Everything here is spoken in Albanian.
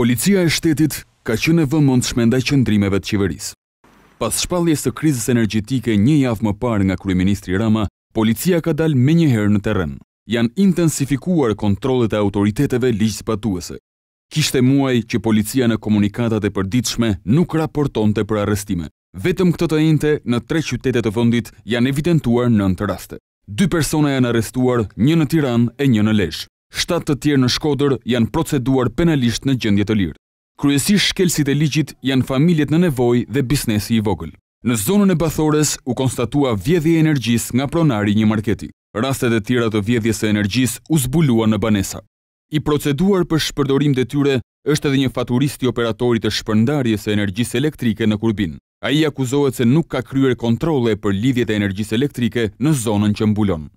policia e shtetit ka qënë e vëmond shmendaj qëndrimeve të qeveris. Pas shpalljes të krizës energetike një javë më parë nga Kryeministri Rama, policia ka dalë me njëherë në teren. Janë intensifikuar kontrolet e autoriteteve ligjës patuese. Kishte muaj që policia në komunikatat e përditshme nuk raporton të për arrestime. Vetëm këtë të ente në tre qytetet të vëndit janë evidentuar në në të raste. Dy persona janë arrestuar, një në Tiran e një në Lesh shtatë të tjerë në shkodër janë proceduar penalisht në gjendje të lirë. Kryesisht shkelsit e ligjit janë familjet në nevoj dhe bisnesi i vogël. Në zonën e bathores u konstatua vjedhje energjis nga pronari një marketi. Rastet e tjera të vjedhjes e energjis u zbulua në banesa. I proceduar për shpërdorim dhe tyre është edhe një faturisti operatorit të shpërndarjes e energjis elektrike në kurbin. A i akuzohet se nuk ka kryer kontrole për lidhjet e energjis elektrike në zonën që mbulon.